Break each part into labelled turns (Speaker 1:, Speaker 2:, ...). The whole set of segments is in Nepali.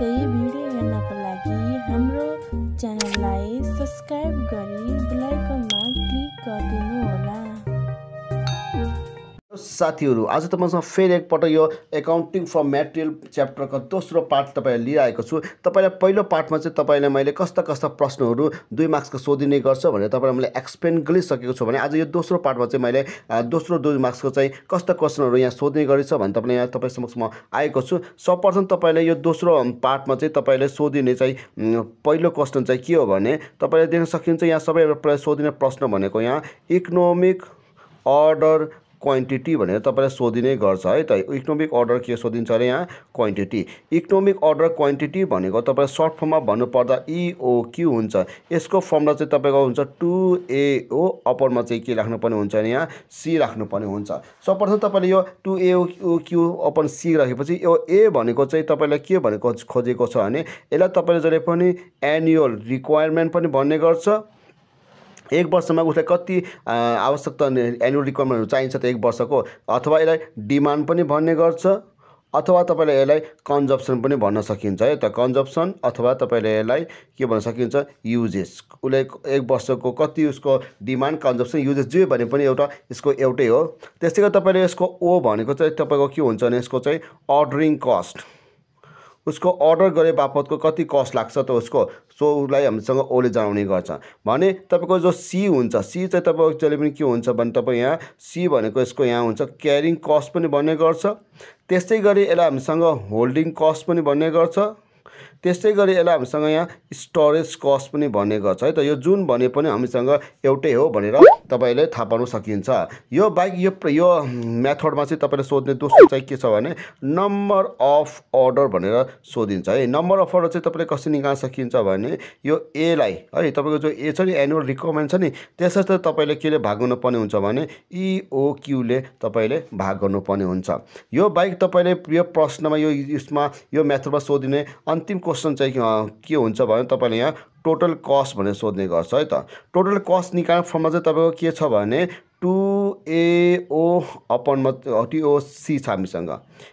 Speaker 1: They साथीहरू आज त मसँग फेरि एकपल्ट यो एकाउन्टिङ फर म्याटेरियल च्याप्टरको दोस्रो पार्ट तपाईँलाई लिइरहेको छु तपाईँलाई पहिलो पार्टमा चाहिँ तपाईँलाई मैले कस्ता कस्ता प्रश्नहरू दुई मार्क्सको सोधिने गर्छ भनेर तपाईँलाई मैले एक्सप्लेन गरिसकेको छु भने आज यो दोस्रो पार्टमा चाहिँ मैले दोस्रो दुई मार्क्सको चाहिँ कस्ता क्वेसनहरू यहाँ सोध्ने गरेछ भने पनि यहाँ तपाईँ समक्ष म आएको छु सर्वप्रथम तपाईँलाई यो दोस्रो पार्टमा चाहिँ तपाईँले सोधिने चाहिँ पहिलो क्वेसन चाहिँ के हो भने तपाईँले दिन सकिन्छ यहाँ सबै सोधिने प्रश्न भनेको यहाँ इकोनोमिक अर्डर क्वान्टिटी भनेर तपाईँलाई सोधिने गर्छ है त इकोनोमिक अर्डर के सोधिन्छ अरे यहाँ क्वान्टिटी इकोनोमिक अर्डर क्वान्टिटी भनेको तपाईँलाई सर्ट फर्ममा भन्नुपर्दा इओक्यु e हुन्छ यसको फर्मुला चाहिँ तपाईँको हुन्छ टु एओ अपरमा चाहिँ के राख्नुपर्ने हुन्छ भने यहाँ सी राख्नुपर्ने हुन्छ सर्वप्रथम तपाईँले यो टु एओक्यु अपन सी राखेपछि यो ए भनेको चाहिँ तपाईँलाई के भनेको खोजेको छ भने यसलाई तपाईँले जहिले पनि एन्युअल रिक्वायरमेन्ट पनि भन्ने गर्छ एक वर्षमा उसलाई कति आवश्यकता एनुअल रिक्वायरमेन्टहरू चाहिन्छ त एक वर्षको अथवा यसलाई डिमान्ड पनि भन्ने गर्छ अथवा तपाईँले यसलाई कन्जप्सन पनि भन्न सकिन्छ है त कन्जप्सन अथवा तपाईँले यसलाई के भन्न सकिन्छ युजेस उसले एक वर्षको कति उसको डिमान्ड कन्जप्सन युजेस जे भने पनि एउटा यसको एउटै हो त्यस्तै गरी तपाईँले यसको ओ भनेको चाहिँ तपाईँको के हुन्छ भने यसको चाहिँ अर्डरिङ कस्ट उसको अर्डर गरे बापतको कति कस्ट लाग्छ त उसको सो उसलाई हामीसँग ओले जनाउने गर्छ भने तपाईँको जो सी हुन्छ सी चाहिँ तपाईँको जहिले पनि के हुन्छ भने तपाईँ यहाँ सी भनेको यसको यहाँ हुन्छ क्यारिङ कस्ट पनि भन्ने गर्छ त्यस्तै गरी यसलाई हामीसँग होल्डिङ कस्ट पनि भन्ने गर्छ त्यस्तै गरी यसलाई हामीसँग यहाँ स्टोरेज कस्ट पनि भन्ने गर्छ है त यो जुन भने पनि हामीसँग एउटै हो भनेर तपाईँले थाहा पाउन सकिन्छ यो बाइक यो यो मेथडमा चाहिँ तपाईँले सोध्ने दोस्रो चाहिँ के छ भने नम्बर अफ अर्डर भनेर सोधिन्छ है नम्बर अफ अर्डर चाहिँ तपाईँले कसरी निकाल्न सकिन्छ भने यो एलाई है तपाईँको जो ए छ नि एनुअल रिक्वायरमेन्ट छ नि त्यसर्थ तपाईँले केले भाग गर्नुपर्ने हुन्छ भने इओक्यूले e तपाईँले भाग गर्नुपर्ने हुन्छ यो बाइक तपाईँले यो प्रश्नमा यो यसमा यो मेथडमा सोधिने अन्तिम क्वेसन चाहिँ के हुन्छ भने तपाईँले यहाँ टोटल कस्ट भनेर सोध्ने गर्छ है त टोटल कस्ट निकाल्ने फर्ममा चाहिँ तपाईँको के छ भने टु एओ अपनमा टिओसी छ हामीसँग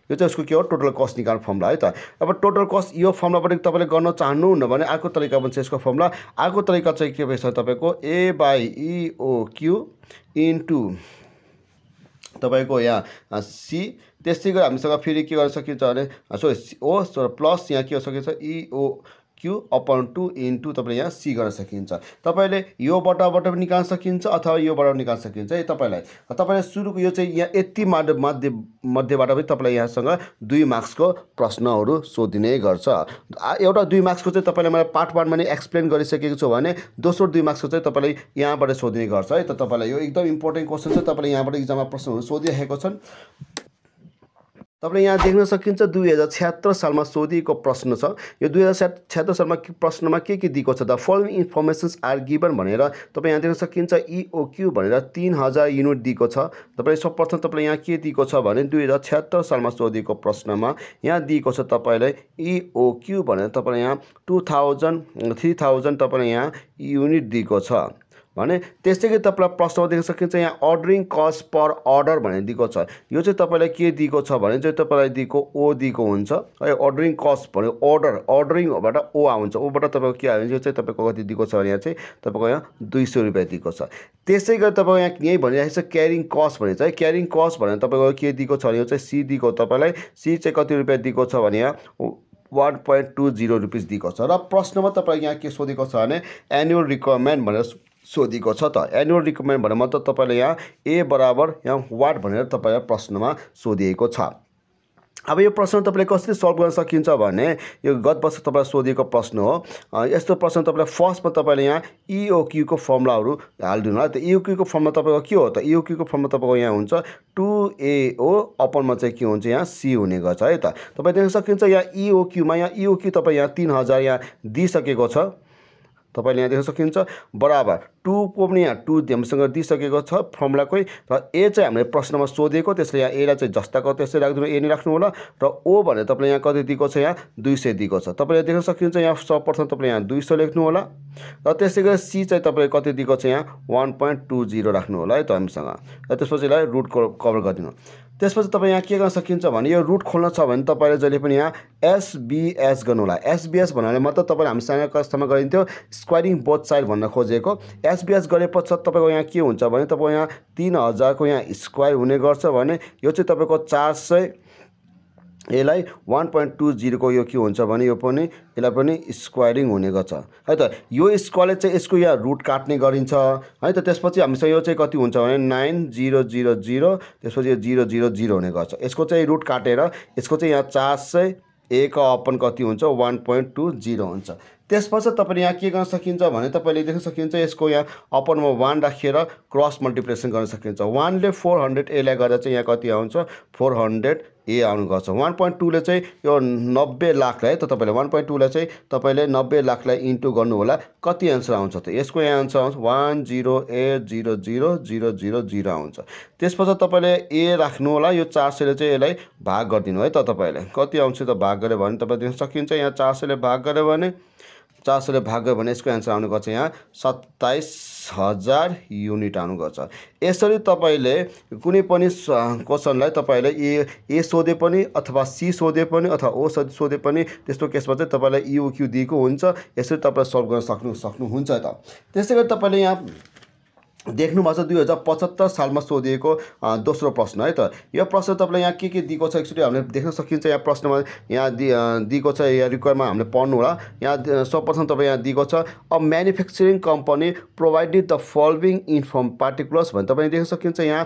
Speaker 1: यो चाहिँ उसको के हो टोटल कस्ट निकाल्ने फर्मुला है त अब टोटल कस्ट यो फर्मुलाबाट तपाईँले गर्न चाहनुहुन्न भने अर्को तरिका पनि छ यसको फर्मुला अर्को तरिका चाहिँ के भएछ तपाईँको A by E O Q into तपाईँको यहाँ सी त्यस्तै गरी हामीसँग फेरि के गर्न सकिन्छ भने सो ओ सो प्लस यहाँ के हो सकिन्छ E O e, Q upon two into तपाईँले यहाँ सी गर्न सकिन्छ तपाईँले यो बट्टाबाट पनि निकाल्न सकिन्छ अथवा योबाट पनि निकाल्न सकिन्छ है तपाईँलाई तपाईँलाई सुरुको यो चाहिँ यहाँ यति माध्य माध्य मध्येबाट पनि तपाईँलाई यहाँसँग दुई मार्क्सको प्रश्नहरू सोधिने गर्छ एउटा दुई मार्क्सको चाहिँ तपाईँलाई मलाई पार्ट वानमा नै एक्सप्लेन गरिसकेको छु भने दोस्रो दुई मार्क्सको चाहिँ तपाईँलाई यहाँबाट सोधिने गर्छ है त तपाईँलाई यो एकदम इम्पोर्टेन्ट क्वेसन छ तपाईँले यहाँबाट इक्जाममा प्रश्नहरू सोधिरहेको छन् तपाईँले यहाँ देख्न सकिन्छ दुई हजार छ्यात्तर सालमा सोधिएको प्रश्न छ यो दुई हजार छ्यात्तर सालमा प्रश्नमा के के दिएको छ the following informations are given भनेर तपाईँ यहाँ देख्न सकिन्छ इओक्यु e भनेर तिन हजार युनिट दिएको छ तपाईँले सबप्रथम तपाईँले यहाँ के दिएको छ भने दुई हजार छ्यात्तर सालमा सोधिएको प्रश्नमा यहाँ दिएको छ तपाईँलाई इओक्यु e भनेर तपाईँलाई यहाँ टु थाउजन्ड थ्री थाउजन्ड तपाईँलाई यहाँ युनिट दिएको छ भने त्यस्तै गरी तपाईँलाई प्रश्नमा देख्न सकिन्छ यहाँ अर्डरिङ कस्ट पर अर्डर भनेर दिएको छ यो चाहिँ तपाईँलाई के दिएको छ भने चाहिँ तपाईँलाई दिएको ओ दिएको हुन्छ है अर्डरिङ कस्ट भन्यो अर्डर अर्डरिङबाट ओ आउँछ ओबाट तपाईँको के आयो भने यो चाहिँ तपाईँको कति दिएको छ भने यहाँ चाहिँ तपाईँको यहाँ दुई सय रुपियाँ दिएको छ त्यसै गरी तपाईँको यहाँ यहीँ भनिरहेको छ क्यारिङ कस्ट भने चाहिँ क्यारिङ कस्ट भनेर तपाईँको के दिएको छ भने यो चाहिँ सी दिएको तपाईँलाई सी चाहिँ कति रुपियाँ दिएको छ भने यहाँ one point two zero rupees दिएको छ र प्रश्नमा तपाईँलाई यहाँ के सोधेको छ भने एन्युअल रिक्वायरमेन्ट भनेर सोधिएको छ त एनुअल रिक्वायरमेन्ट भनेर मात्र तपाईँलाई यहाँ ए बराबर यहाँ वाट भनेर तपाईँलाई प्रश्नमा सोधिएको छ अब यो प्रश्न तपाईँले कसरी सल्भ गर्न सकिन्छ भने यो गत वर्ष तपाईँलाई सोधिएको प्रश्न हो यस्तो प्रश्न तपाईँलाई फर्स्टमा तपाईँले यहाँ इओक्यूको e फर्मुलाहरू हालिदिनु होला त इओक्यूको फर्ममा तपाईँको के हो त इओक्युको e फर्ममा तपाईँको यहाँ हुन्छ टु एओ अपनमा चाहिँ के हुन्छ यहाँ सी हुने गर्छ है त तपाईँ देख्न सकिन्छ यहाँ इओक्युमा e यहाँ इओक्यू तपाईँ यहाँ तिन हजार यहाँ दिइसकेको छ तपाईँले यहाँ देख्न सक्नुहुन्छ बराबर टु को पनि यहाँ टु हामीसँग दिइसकेको छ फर्मुलाकै र ए चाहिँ हामीले प्रश्नमा सोधेको त्यसले यहाँ एलाई चाहिँ जस्ताको त्यस्तै राखिदिनु ए नै राख्नु होला र ओ भने तपाईँले यहाँ कति दिएको छ यहाँ दुई सय दिएको छ तपाईँले देख्न सक्नुहुन्छ यहाँ सर्वप्रथम तपाईँले यहाँ दुई सय लेख्नु होला र त्यसै गरी सी चाहिँ तपाईँले कति दिएको छ यहाँ वान पोइन्ट टू जिरो राख्नु होला है त हामीसँग र त्यसपछि यसलाई रुट कभर गरिदिनु त्यसपछि तपाईँ यहाँ के गर्न सकिन्छ भने यो रुट खोल्न छ भने तपाईँले जहिले पनि यहाँ एसबिएस गर्नु होला एसबिएस भन्नाले मतलब तपाईँले सानो कस्टमा गरिन्थ्यो स्क्वायरिङ बोथ साइड भन्न खोजेको एसबिएस गरे पश्चात तपाईँको यहाँ के हुन्छ भने तपाईँ यहाँ तिन हजारको यहाँ स्क्वायर हुने गर्छ भने यो चाहिँ तपाईँको चार सय यसलाई वान पोइन्ट टू जिरोको यो के हुन्छ भने यो पनि यसलाई पनि स्क्वायरिङ हुने गर्छ है त यो स्क्वायरले चाहिँ यसको यहाँ रुट काट्ने गरिन्छ है त त्यसपछि हामीसँग यो चाहिँ कति हुन्छ भने नाइन जिरो जिरो जिरो त्यसपछि यो जिरो जिरो जिरो हुने गर्छ यसको चाहिँ रुट काटेर यसको चाहिँ यहाँ चार सय एक अपन कति हुन्छ वान पोइन्ट टू जिरो हुन्छ त्यस पश्चात तपाईँले यहाँ के गर्न सकिन्छ भने तपाईँले देख्न सकिन्छ यसको यहाँ अपनमा वान राखेर क्रस मल्टिप्लेसन गर्न सकिन्छ वानले फोर हन्ड्रेड एलाई गर्दा चाहिँ यहाँ कति आउँछ फोर हन्ड्रेड ए आउनु गर्छ वान पोइन्ट टूले चाहिँ यो नब्बे लाखलाई त तपाईँले वान पोइन्ट टूलाई चाहिँ तपाईँले नब्बे लाखलाई इन्टु गर्नु होला कति एन्सर आउँछ त यसको यहाँ एन्सर आउँछ one zero eight zero zero zero zero zero आउँछ त्यस पश्चात तपाईँले ए राख्नु होला यो चार सयले चाहिँ यसलाई भाग गरिदिनु है त तपाईँले कति आउँछ त भाग गऱ्यो भने तपाईँ देख्न सकिन्छ यहाँ चार सयले भाग गऱ्यो भने चार सौले भाग गयो भने यसको एन्सर आउनु गर्छ यहाँ सत्ताइस हजार युनिट आउनु गर्छ यसरी तपाईँले कुनै पनि क्वेसनलाई तपाईँले ए ए सोधे पनि अथवा सी सोधे पनि अथवा ओ सोधे पनि त्यस्तो केसमा चाहिँ तपाईँलाई युक्यु दिएको हुन्छ यसरी तपाईँले सल्भ गर्न सक्नु सक्नुहुन्छ त त्यसै गरी तपाईँले यहाँ देख्नुभएको छ दुई हजार पचहत्तर सालमा सोधिएको दोस्रो प्रश्न है त यो प्रश्न तपाईँलाई यहाँ के के दिएको छ एकचोटि हामीले देख्न सकिन्छ यहाँ प्रश्नमा यहाँ दिएको छ यहाँ रिक्वायरमा हामीले पढ्नु होला यहाँ सर्वप्रथम तपाईँ यहाँ दिएको छ a manufacturing company provided the following inform particulars भनेर तपाईँले देख्न सकिन्छ यहाँ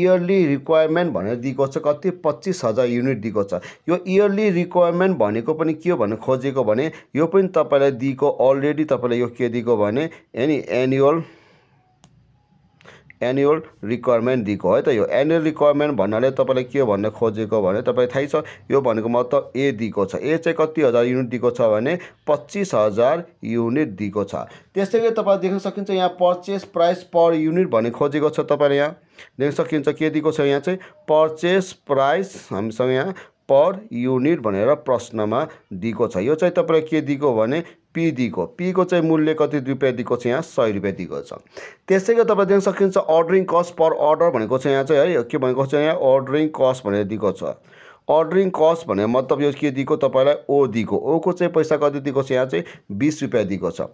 Speaker 1: इयरली रिक्वायरमेन्ट भनेर दिएको छ कति पच्चिस हजार युनिट दिएको छ यो इयरली रिक्वायरमेन्ट भनेको पनि के हो भने खोजेको भने यो पनि तपाईँलाई दिएको अलरेडी तपाईँलाई यो के दिएको भने एनी एनुअल एनुअल रिक्वायरमेन्ट दिएको है त यो एनुअल रिक्वायरमेन्ट भन्नाले तपाईँलाई के भन्न खोजेको भने तपाईँलाई थाहै छ यो भनेको मतलब ए दिएको छ ए चाहिँ कति हजार युनिट दिएको छ भने पच्चिस हजार युनिट दिएको छ त्यसै गरी तपाईँ देख्न सकिन्छ यहाँ पर्चेस प्राइस पर युनिट भन्ने खोजेको छ तपाईँले यहाँ देख्न सकिन्छ के दिएको छ यहाँ चाहिँ पर्चेस प्राइस हामीसँग यहाँ पर युनिट भनेर प्रश्नमा दिएको छ यो चाहिँ तपाईँलाई के दिएको भने पी दिएको पीको चाहिँ मूल्य कति रुपियाँ दिएको छ यहाँ सय रुपियाँ दिएको छ त्यसै गरी तपाईँ देख्न सकिन्छ अर्डरिङ कस्ट पर अर्डर भनेको छ यहाँ चाहिँ है के भनेको छ यहाँ अर्डरिङ कस्ट भनेर दिएको छ अर्डरिङ कस्ट भने मतलब यो के दिएको तपाईँलाई ओ दिएको ओको चाहिँ पैसा कति दिएको छ यहाँ चाहिँ बिस रुपियाँ दिएको छ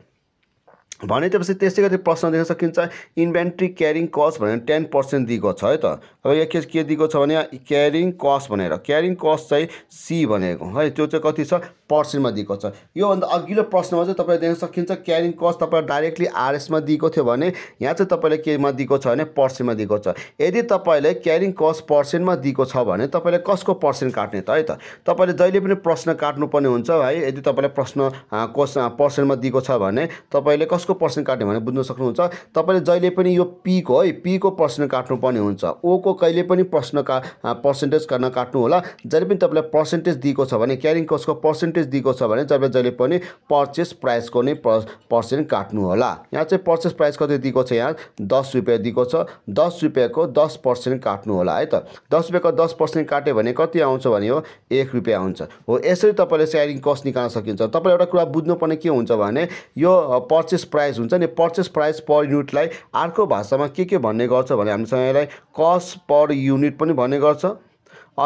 Speaker 1: भने पछि त्यसै गरी प्रश्न देख्न सकिन्छ इन्भेन्ट्री क्यारिङ कस्ट भनेर टेन पर्सेन्ट दिएको छ है त अब यहाँ के के दिएको छ भने क्यारिङ कस्ट भनेर क्यारिङ कस्ट चाहिँ सी भनेको है त्यो चाहिँ कति छ पर्सेन्टमा दिएको छ योभन्दा अघिल्लो प्रश्नमा चाहिँ तपाईँले देख्न सकिन्छ क्यारिङ कस्ट तपाईँलाई डाइरेक्टली आरएसमा दिएको थियो भने यहाँ चाहिँ तपाईँले केमा दिएको छ भने पर्सेन्टमा दिएको छ यदि तपाईँले क्यारिङ कस्ट पर्सेन्टमा दिएको छ भने तपाईँले कसको पर्सेन्ट काट्ने त है त तपाईँले जहिले पनि प्रश्न काट्नुपर्ने हुन्छ है यदि तपाईँले प्रश्न कस पर्सेन्टमा दिएको छ भने तपाईँले कसको पर्सेन्ट काट्ने भने बुझ्न सक्नुहुन्छ तपाईँले जहिले पनि यो पीको है पीको पर्सेन्ट काट्नुपर्ने हुन्छ ओको कहिले पनि प्रश्न का पर्सेन्टेज काट्नु होला जहिले पनि तपाईँलाई पर्सेन्टेज दिएको छ भने क्यारिङ कस्टको पर्सेन्टेज पर्सेन्टेज दिएको छ भने तपाईँ जहिले पनि पर्चेस प्राइसको नै पर्सेन्ट होला यहाँ चाहिँ पर्चेस प्राइस कति दिएको छ यहाँ दस रुपियाँ दिएको छ दस रुपियाँको दस पर्सेन्ट होला है त दस रुपियाँको दस पर्सेन्ट काट्यो भने कति आउँछ भने हो एक रुपियाँ आउँछ हो यसरी तपाईँले सेयरिङ कस्ट निकाल्न सकिन्छ तपाईँले एउटा कुरा बुझ्नुपर्ने के हुन्छ भने यो पर्चेस प्राइस हुन्छ नि पर्चेस प्राइस पर युनिटलाई अर्को भाषामा के के भन्ने गर्छ भने हामीसँग यसलाई कस्ट पर युनिट पनि भन्ने गर्छ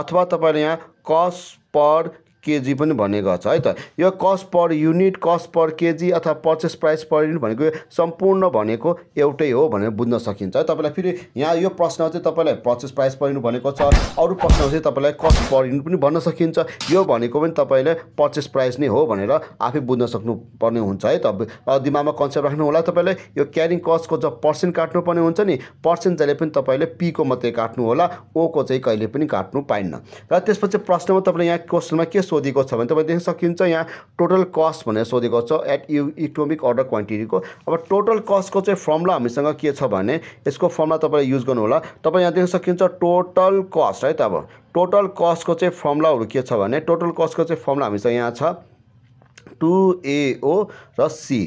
Speaker 1: अथवा तपाईँले यहाँ कस्ट पर केजी पनि भन्ने गर्छ है त यो cost per unit cost per KG अथवा पर्चेस प्राइस पर युनिट भनेको सम्पूर्ण भनेको एउटै हो भनेर बुझ्न सकिन्छ है तपाईँलाई फेरि यहाँ यो प्रश्न चाहिँ तपाईँलाई पर्चेस प्राइस पर युनिट भनेको छ अरू प्रश्न चाहिँ तपाईँलाई कस्ट पर युनिट पनि भन्न सकिन्छ यो भनेको पनि तपाईँले पर्चेस प्राइस नै हो भनेर आफै बुझ्न सक्नुपर्ने हुन्छ है त दिमागमा कन्सेप्ट राख्नु होला तपाईँले यो क्यारिङ कस्टको जब पर्सेन्ट काट्नुपर्ने हुन्छ नि पर्सेन्ट जहिले पनि तपाईँले पीको मात्रै काट्नु होला ओको चाहिँ कहिले पनि काट्नु पाइन्न र त्यसपछि प्रश्नमा तपाईँले यहाँ क्वेसनमा के सोधेको छ भने तपाईँ देख्न सकिन्छ यहाँ टोटल कस्ट भनेर सोधेको छ एट यु इकोनोमिक अर्डर क्वान्टिटीको अब टोटल कस्टको चाहिँ फर्मुला हामीसँग के छ भने यसको फर्मुला तपाईँले युज गर्नु होला तपाईँ यहाँ देख्न सकिन्छ टोटल कस्ट है त अब टोटल कस्टको चाहिँ फर्मुलाहरू के छ भने टोटल कस्टको चाहिँ फर्मुला हामीसँग यहाँ छ टु एओ र सी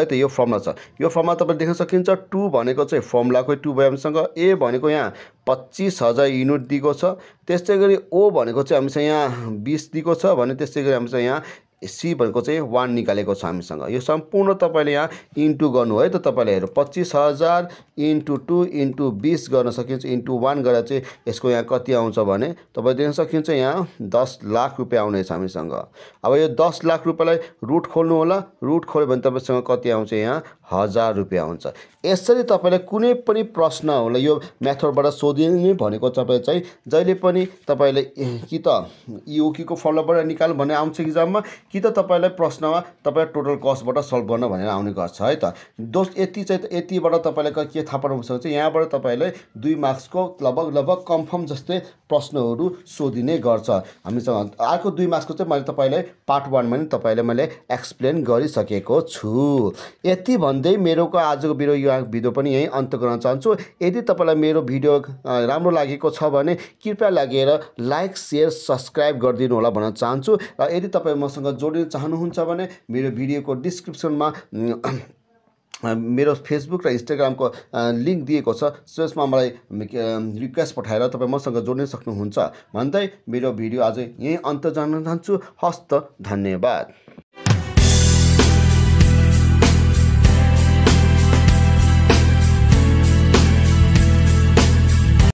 Speaker 1: है त यो फर्मुला छ यो फर्मुला तपाईँले देख्न सकिन्छ टु भनेको चाहिँ फर्मुलाको टु हामीसँग ए भनेको यहाँ पच्चिस हजार युनिट दिएको छ त्यस्तै गरी ओ भनेको चाहिँ हामीसँग यहाँ बिस दिएको छ भने त्यस्तै गरी हामीसँग यहाँ सी भनेको चाहिँ वान निकालेको छ हामीसँग यो सम्पूर्ण तपाईँले यहाँ इन्टु गर्नु है त तपाईँले हेर पच्चिस हजार इन्टु टू इन्टु बिस गर्न सकिन्छ इन्टु वान गरेर चाहिँ यसको यहाँ कति आउँछ भने तपाईँ देख्न सकिन्छ यहाँ दस लाख रुपियाँ आउनेछ हामीसँग अब यो दस लाख रुपियाँलाई रुट खोल्नु होला रुट खोल्यो भने तपाईँसँग कति आउँछ यहाँ हजार रुपियाँ हुन्छ यसरी तपाईँलाई कुनै पनि प्रश्नहरूलाई यो मेथडबाट सोधिने भनेको तपाईँ चाहिँ जहिले पनि तपाईँले कि त युकीको फलोबाट निकाल्नु भने आउँछ इक्जाममा कि त तपाईँलाई प्रश्नमा तपाईँ टोटल कस्टबाट सल्भ गर्न भनेर आउने गर्छ है त दोस्त यति चाहिँ यतिबाट तपाईँलाई के थाहा पाउनु सक्छ यहाँबाट तपाईँले दुई मार्क्सको लगभग लगभग कन्फर्म जस्तै प्रश्नहरू सोधिने गर्छ हामीसँग अर्को दुई मार्क्सको चाहिँ मैले तपाईँलाई पार्ट वानमा नि तपाईँलाई मैले एक्सप्लेन गरिसकेको छु यति भन्दा भन्दै मेरोको आजको भिडियो यो भिडियो पनि यहीँ अन्त गर्न चाहन्छु यदि तपाईँलाई मेरो भिडियो राम्रो लागेको छ भने कृपया लागेर लाइक सेयर सब्सक्राइब गरिदिनु होला भन्न चाहन्छु र यदि तपाईँ मसँग जोडिन चाहनुहुन्छ भने मेरो भिडियोको डिस्क्रिप्सनमा मेरो फेसबुक र इन्स्टाग्रामको लिङ्क दिएको छ त्यसमा मलाई रिक्वेस्ट पठाएर तपाईँ मसँग जोड्न सक्नुहुन्छ भन्दै मेरो भिडियो आज यहीँ अन्त जान चाहन्छु हस्त धन्यवाद